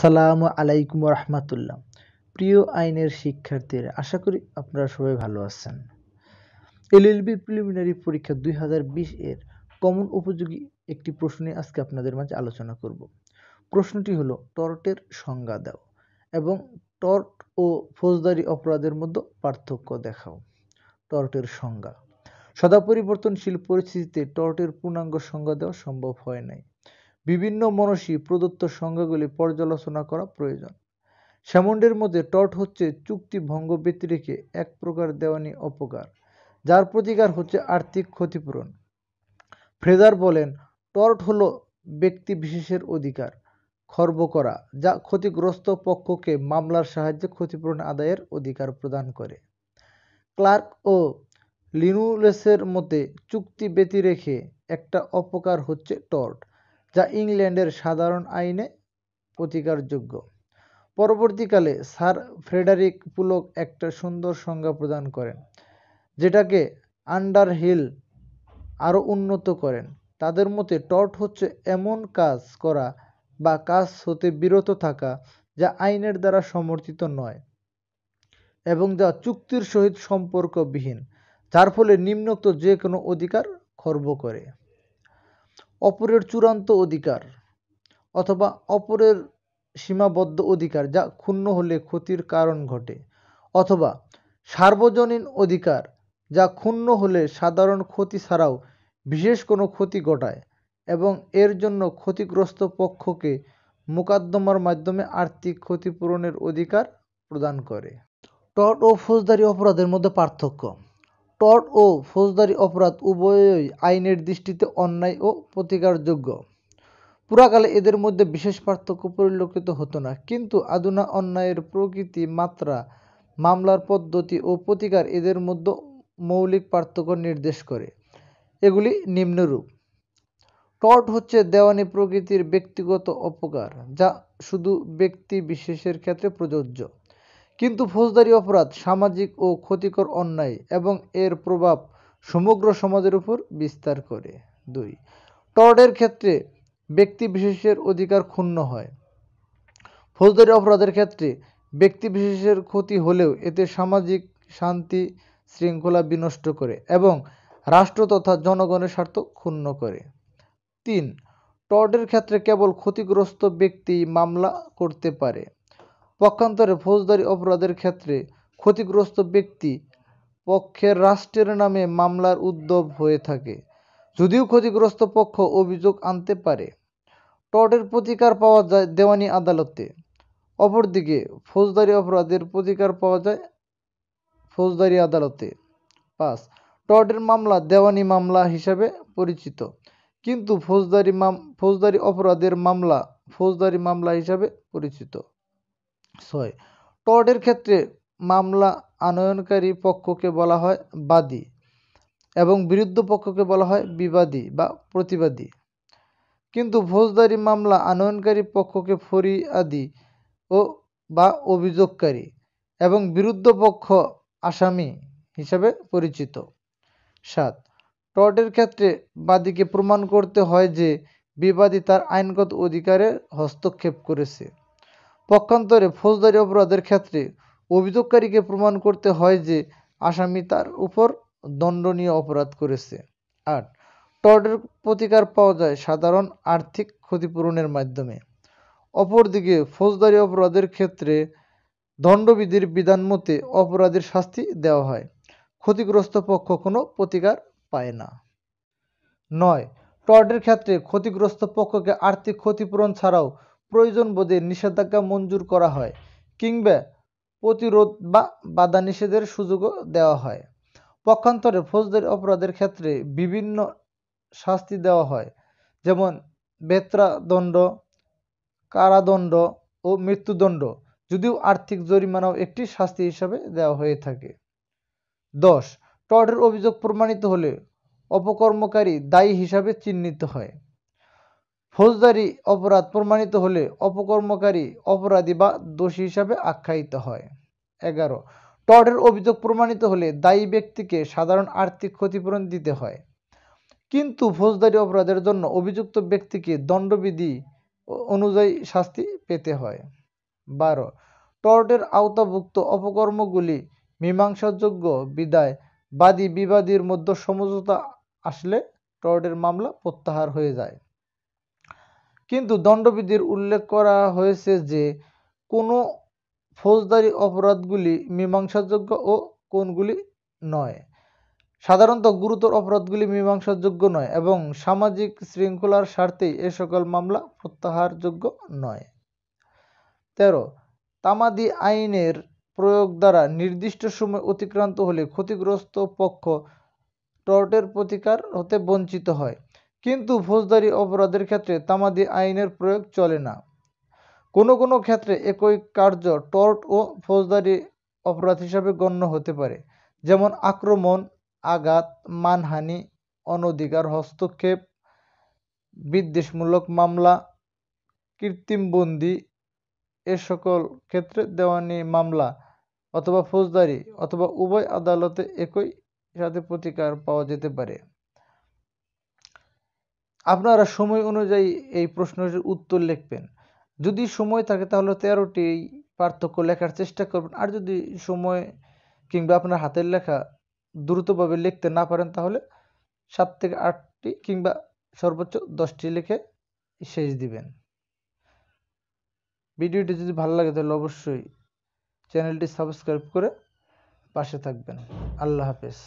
আসসালামু আলাইকুম রহমাতুল্লাহ প্রিয় আইনের শিক্ষার্থীরা আশা করি আপনারা সবাই ভালো আছেন এলএলবি প্রিলিমিনারি পরীক্ষা দুই এর কমন উপযোগী একটি প্রশ্ন নিয়ে আজকে আপনাদের মাঝে আলোচনা করব প্রশ্নটি হলো টর্টের সংজ্ঞা দাও এবং টর্ট ও ফৌজদারি অপরাধের মধ্যে পার্থক্য দেখাও টর্টের সংজ্ঞা সদা পরিবর্তনশীল পরিস্থিতিতে টর্টের পূর্ণাঙ্গ সংজ্ঞা দেওয়া সম্ভব হয় নাই বিভিন্ন মনসী প্রদত্ত সংজ্ঞাগুলি পর্যালোচনা করা প্রয়োজন শ্যামন্ডের মধ্যে টট হচ্ছে চুক্তি ভঙ্গ ব্যতিরেকে এক প্রকার দেওয়ানি অপকার যার প্রতিকার হচ্ছে আর্থিক ক্ষতিপূরণ ফ্রেজার বলেন টর্ট হলো ব্যক্তি বিশেষের অধিকার খর্ব করা যা ক্ষতিগ্রস্ত পক্ষকে মামলার সাহায্যে ক্ষতিপূরণ আদায়ের অধিকার প্রদান করে ক্লার্ক ও লিনুলেসের মতে চুক্তি ব্যতি রেখে একটা অপকার হচ্ছে টর্ট যা ইংল্যান্ডের সাধারণ আইনে প্রতিকারযোগ্য পরবর্তীকালে স্যার ফ্রেডারিক পুলক একটা সুন্দর সংজ্ঞা প্রদান করেন যেটাকে আন্ডারহিল আরও উন্নত করেন তাদের মতে টর্ট হচ্ছে এমন কাজ করা বা কাজ হতে বিরত থাকা যা আইনের দ্বারা সমর্থিত নয় এবং যা চুক্তির সহিত সম্পর্কবিহীন যার ফলে নিম্নোক্ত যে কোনো অধিকার খর্ব করে অপরের চূড়ান্ত অধিকার অথবা অপরের সীমাবদ্ধ অধিকার যা ক্ষুণ্ণ হলে ক্ষতির কারণ ঘটে অথবা সার্বজনীন অধিকার যা ক্ষুণ্ণ হলে সাধারণ ক্ষতি ছাড়াও বিশেষ কোনো ক্ষতি ঘটায় এবং এর জন্য ক্ষতিগ্রস্ত পক্ষকে মোকদ্দমার মাধ্যমে আর্থিক ক্ষতিপূরণের অধিকার প্রদান করে টট ও ফৌজদারি অপরাধের মধ্যে পার্থক্য টট ও ফৌজদারি অপরাধ উভয়ই আইনের দৃষ্টিতে অন্যায় ও প্রতিকারযোগ্য পুরাকালে এদের মধ্যে বিশেষ পার্থক্য পরিলক্ষিত হতো না কিন্তু আধুনা অন্যায়ের প্রকৃতি মাত্রা মামলার পদ্ধতি ও প্রতিকার এদের মধ্যে মৌলিক পার্থক্য নির্দেশ করে এগুলি নিম্নরূপ টট হচ্ছে দেওয়ানি প্রকৃতির ব্যক্তিগত অপকার যা শুধু ব্যক্তি বিশেষের ক্ষেত্রে প্রযোজ্য কিন্তু ফৌজদারি অপরাধ সামাজিক ও ক্ষতিকর অন্যায় এবং এর প্রভাব সমগ্র সমাজের উপর বিস্তার করে দুই টর্ডের ক্ষেত্রে ব্যক্তি বিশেষের অধিকার ক্ষুণ্ণ হয় ফৌজদারি অপরাধের ক্ষেত্রে ব্যক্তি বিশেষের ক্ষতি হলেও এতে সামাজিক শান্তি শৃঙ্খলা বিনষ্ট করে এবং রাষ্ট্র তথা জনগণের স্বার্থ ক্ষুণ্ণ করে তিন টর্ডের ক্ষেত্রে কেবল ক্ষতিগ্রস্ত ব্যক্তি মামলা করতে পারে পক্ষান্তরে ফৌজদারি অপরাধের ক্ষেত্রে ক্ষতিগ্রস্ত ব্যক্তি পক্ষের রাষ্ট্রের নামে মামলার উদ্যোগ হয়ে থাকে যদিও ক্ষতিগ্রস্ত পক্ষ অভিযোগ আনতে পারে টটের প্রতিকার পাওয়া যায় দেওয়ানি আদালতে অপরদিকে ফৌজদারি অপরাধের প্রতিকার পাওয়া যায় ফৌজদারি আদালতে পাঁচ টটের মামলা দেওয়ানি মামলা হিসাবে পরিচিত কিন্তু ফৌজদারি মাম ফৌজদারি অপরাধের মামলা ফৌজদারি মামলা হিসাবে পরিচিত ছয় টডের ক্ষেত্রে মামলা আনয়নকারী পক্ষকে বলা হয় বাদী এবং বিরুদ্ধ পক্ষকে বলা হয় বিবাদী বা প্রতিবাদী কিন্তু ফৌজদারি মামলা আনয়নকারী পক্ষকে ফরি আদি ও বা অভিযোগকারী এবং বিরুদ্ধ পক্ষ আসামি হিসাবে পরিচিত সাত টর্টের ক্ষেত্রে বাদীকে প্রমাণ করতে হয় যে বিবাদী তার আইনগত অধিকারে হস্তক্ষেপ করেছে পক্ষান্তরে ফৌজদারি অপরাধের ক্ষেত্রে অভিযোগকারীকে প্রমাণ করতে হয় যে আসামি তার উপর দণ্ডনীয় অপরাধ করেছে আট টর্ডের প্রতিকার পাওয়া যায় সাধারণ আর্থিক ক্ষতিপূরণের মাধ্যমে অপরদিকে ফৌজদারি অপরাধের ক্ষেত্রে দণ্ডবিধির বিধান মতে অপরাধীর শাস্তি দেওয়া হয় ক্ষতিগ্রস্ত পক্ষ কোনো প্রতিকার পায় না নয় টর্ডের ক্ষেত্রে ক্ষতিগ্রস্ত পক্ষকে আর্থিক ক্ষতিপূরণ ছাড়াও প্রয়োজন বোধে নিষেধাজ্ঞা মঞ্জুর করা হয় কিংবা প্রতিরোধ বা বাধা নিষেধের সুযোগও দেওয়া হয় পক্ষান্তরে ফৌজদারি অপরাধের ক্ষেত্রে বিভিন্ন শাস্তি দেওয়া হয় যেমন বেত্রাদণ্ড কারাদণ্ড ও মৃত্যুদণ্ড যদিও আর্থিক জরিমানাও একটি শাস্তি হিসাবে দেওয়া হয়ে থাকে দশ টডের অভিযোগ প্রমাণিত হলে অপকর্মকারী দায়ী হিসাবে চিহ্নিত হয় ফৌজদারি অপরাধ প্রমাণিত হলে অপকর্মকারী অপরাধী বা দোষী হিসাবে আখ্যায়িত হয় এগারো টডের অভিযোগ প্রমাণিত হলে দায়ী ব্যক্তিকে সাধারণ আর্থিক ক্ষতিপূরণ দিতে হয় কিন্তু ফৌজদারি অপরাধের জন্য অভিযুক্ত ব্যক্তিকে দণ্ডবিধি অনুযায়ী শাস্তি পেতে হয় বারো টর্টের আওতাভুক্ত অপকর্মগুলি মীমাংসাযোগ্য বিদায় বাদী বিবাদীর মধ্যে সমঝোতা আসলে টর্টের মামলা প্রত্যাহার হয়ে যায় কিন্তু দণ্ডবিধির উল্লেখ করা হয়েছে যে কোনো ফৌজদারি অপরাধগুলি মীমাংসাযোগ্য ও কোনগুলি নয় সাধারণত গুরুতর অপরাধগুলি মীমাংসাযোগ্য নয় এবং সামাজিক শৃঙ্খলার স্বার্থেই এ সকল মামলা প্রত্যাহারযোগ্য নয় তেরো তামাদি আইনের প্রয়োগ দ্বারা নির্দিষ্ট সময় অতিক্রান্ত হলে ক্ষতিগ্রস্ত পক্ষ টর্টের প্রতিকার হতে বঞ্চিত হয় কিন্তু ফৌজদারি অপরাধের ক্ষেত্রে তামাদি আইনের প্রয়োগ চলে না কোনো কোনো ক্ষেত্রে একই কার্য টর্ট ও ফৌজদারি অপরাধ হিসাবে গণ্য হতে পারে যেমন আক্রমণ আঘাত মানহানি অনধিকার হস্তক্ষেপ বিদ্বেষমূলক মামলা কৃত্রিম বন্দি এ সকল ক্ষেত্রে দেওয়ানি মামলা অথবা ফৌজদারি অথবা উভয় আদালতে একই সাথে প্রতিকার পাওয়া যেতে পারে আপনারা সময় অনুযায়ী এই প্রশ্নের উত্তর লিখবেন যদি সময় থাকে তাহলে তেরোটি পার্থক্য লেখার চেষ্টা করবেন আর যদি সময় কিংবা আপনার হাতের লেখা দ্রুতভাবে লিখতে না পারেন তাহলে সাত থেকে আটটি কিংবা সর্বোচ্চ দশটি লিখে শেষ দিবেন ভিডিওটি যদি ভালো লাগে তাহলে অবশ্যই চ্যানেলটি সাবস্ক্রাইব করে পাশে থাকবেন আল্লাহ হাফেজ